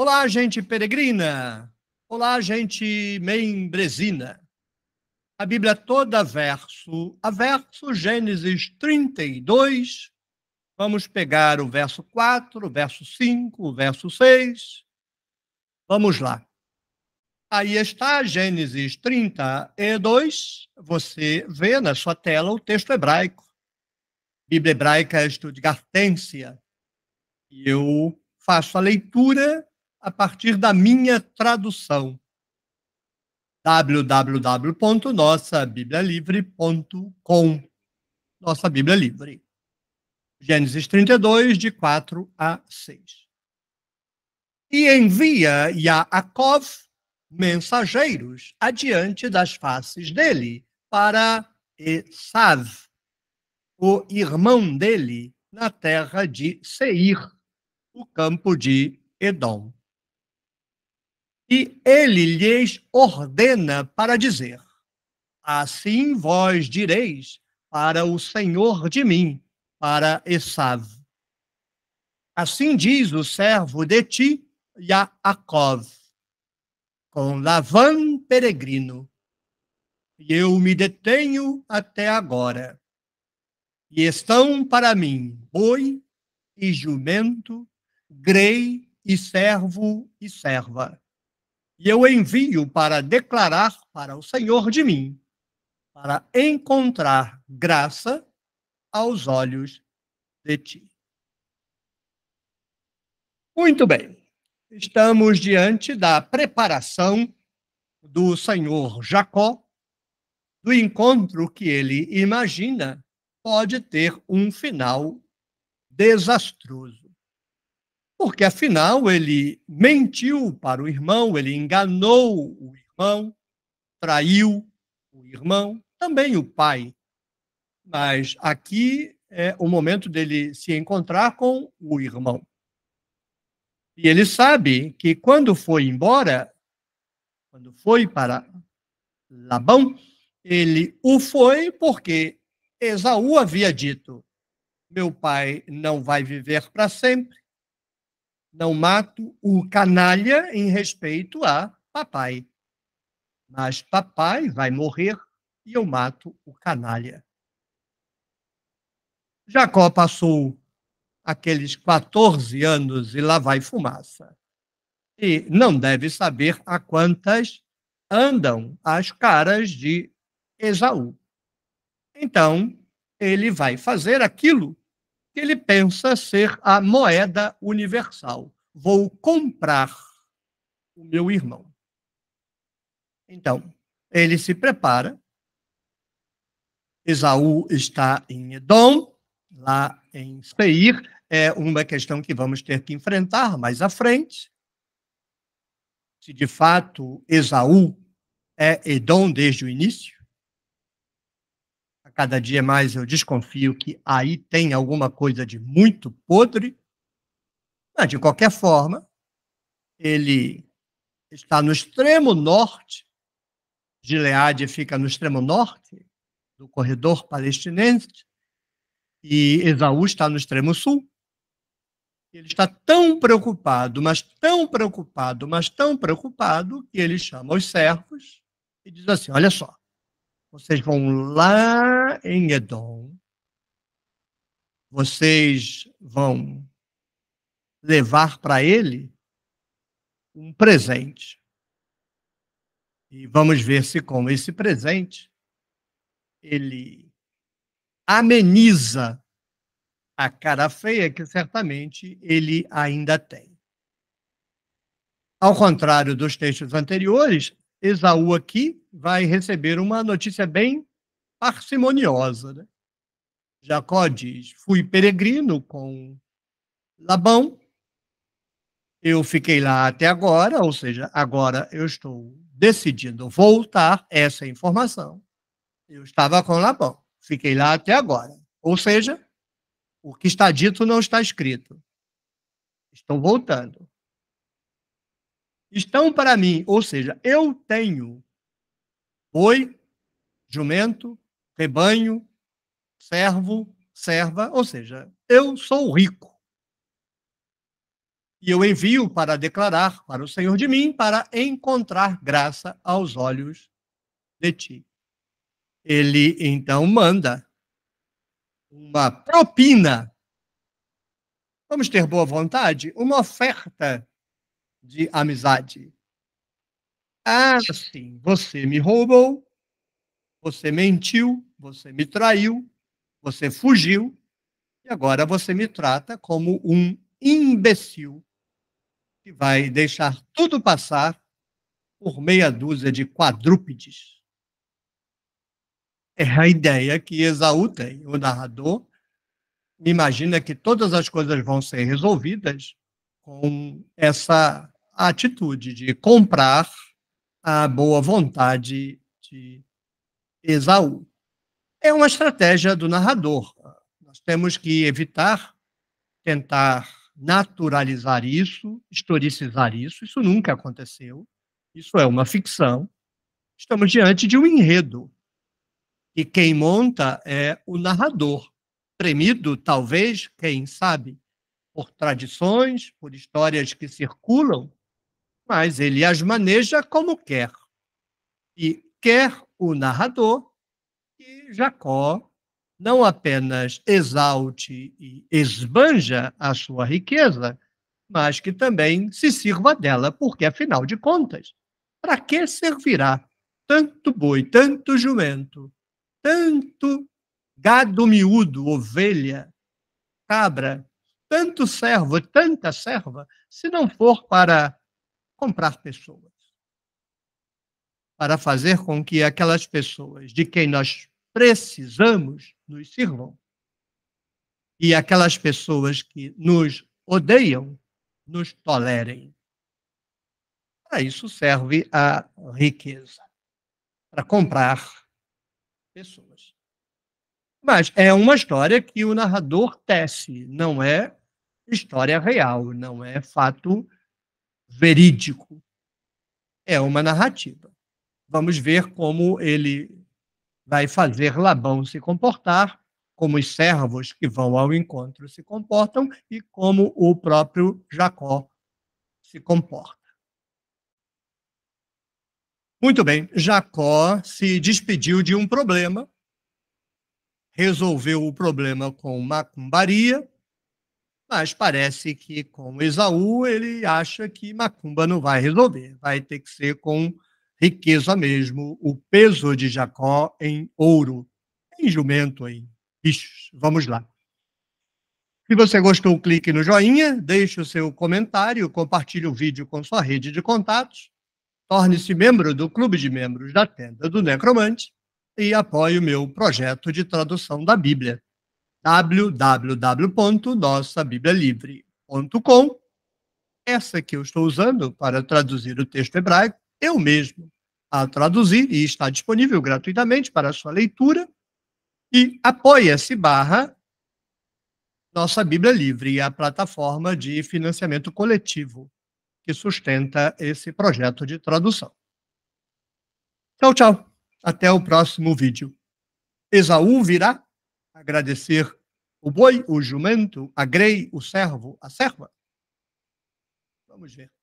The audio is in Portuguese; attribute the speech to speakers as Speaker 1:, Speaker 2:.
Speaker 1: Olá, gente peregrina. Olá, gente membresina. A Bíblia toda, verso a verso, Gênesis 32. Vamos pegar o verso 4, o verso 5, o verso 6. Vamos lá. Aí está Gênesis 32. Você vê na sua tela o texto hebraico. Bíblia hebraica é Stuttgartensia. E eu faço a leitura a partir da minha tradução. www.nossabiblialivre.com Nossa Bíblia Livre. Gênesis 32, de 4 a 6. E envia Yaakov mensageiros adiante das faces dele para Esav, o irmão dele, na terra de Seir, o campo de Edom. E ele lhes ordena para dizer: Assim vós direis para o Senhor de mim, para Esav. Assim diz o servo de ti, Yaakov, com Lavan peregrino. E eu me detenho até agora. E estão para mim boi e jumento, grei e servo e serva, e eu envio para declarar para o Senhor de mim, para encontrar graça aos olhos de ti. Muito bem, estamos diante da preparação do Senhor Jacó, do encontro que ele imagina pode ter um final desastroso. Porque afinal ele mentiu para o irmão, ele enganou o irmão, traiu o irmão, também o pai. Mas aqui é o momento dele se encontrar com o irmão. E ele sabe que quando foi embora, quando foi para Labão, ele o foi porque Esaú havia dito: Meu pai não vai viver para sempre, não mato o canalha em respeito a papai. Mas papai vai morrer e eu mato o canalha. Jacó passou aqueles 14 anos e lá vai fumaça. E não deve saber a quantas andam as caras de Esaú. Então, ele vai fazer aquilo que ele pensa ser a moeda universal. Vou comprar o meu irmão. Então, ele se prepara. Esaú está em Edom, lá em Seir. É uma questão que vamos ter que enfrentar mais à frente. Se de fato Esaú é Edom desde o início. Cada dia mais eu desconfio que aí tem alguma coisa de muito podre. Mas, de qualquer forma, ele está no extremo norte, Gilead fica no extremo norte do corredor palestinense, e Esaú está no extremo sul. Ele está tão preocupado, mas tão preocupado, mas tão preocupado, que ele chama os servos e diz assim: Olha só, vocês vão lá em Edom, vocês vão levar para ele um presente. E vamos ver se com esse presente ele ameniza a cara feia que certamente ele ainda tem. Ao contrário dos textos anteriores, Esaú aqui vai receber uma notícia bem parcimoniosa. Né? Jacó diz: Fui peregrino com Labão, eu fiquei lá até agora, ou seja, agora eu estou decidindo voltar essa informação. Eu estava com Labão, fiquei lá até agora. Ou seja, o que está dito não está escrito. Estou voltando. Estão para mim, ou seja, eu tenho boi, jumento, rebanho, servo, serva, ou seja, eu sou rico. E eu envio para declarar para o Senhor de mim, para encontrar graça aos olhos de ti. Ele então manda uma propina. Vamos ter boa vontade? Uma oferta de amizade. Ah, sim, você me roubou, você mentiu, você me traiu, você fugiu, e agora você me trata como um imbecil que vai deixar tudo passar por meia dúzia de quadrúpedes. É a ideia que Esaú tem. O narrador imagina que todas as coisas vão ser resolvidas com essa atitude de comprar a boa vontade de Esaú. É uma estratégia do narrador. Nós temos que evitar tentar naturalizar isso, historicizar isso. Isso nunca aconteceu. Isso é uma ficção. Estamos diante de um enredo. E quem monta é o narrador, premido, talvez, quem sabe, por tradições, por histórias que circulam, mas ele as maneja como quer. E quer o narrador que Jacó não apenas exalte e esbanja a sua riqueza, mas que também se sirva dela, porque afinal de contas, para que servirá tanto boi, tanto jumento, tanto gado miúdo, ovelha, cabra, tanto servo, tanta serva, se não for para comprar pessoas? para fazer com que aquelas pessoas de quem nós precisamos nos sirvam e aquelas pessoas que nos odeiam nos tolerem. Para isso serve a riqueza para comprar pessoas. Mas é uma história que o narrador tece, não é história real, não é fato verídico. É uma narrativa. Vamos ver como ele vai fazer Labão se comportar, como os servos que vão ao encontro se comportam e como o próprio Jacó se comporta. Muito bem, Jacó se despediu de um problema, resolveu o problema com macumbaria, mas parece que com Esaú ele acha que macumba não vai resolver, vai ter que ser com riqueza mesmo, o peso de Jacó em ouro, em jumento, em bichos. Vamos lá. Se você gostou, clique no joinha, deixe o seu comentário, compartilhe o vídeo com sua rede de contatos, torne-se membro do Clube de Membros da Tenda do Necromante e apoie o meu projeto de tradução da Bíblia www.nossabiblialivre.com essa que eu estou usando para traduzir o texto hebraico eu mesmo a traduzir e está disponível gratuitamente para sua leitura e apoia-se barra nossa Bíblia Livre, a plataforma de financiamento coletivo que sustenta esse projeto de tradução. Tchau, tchau. Até o próximo vídeo. Esaú virá agradecer o boi, o jumento, a grei, o servo, a serva. Vamos ver.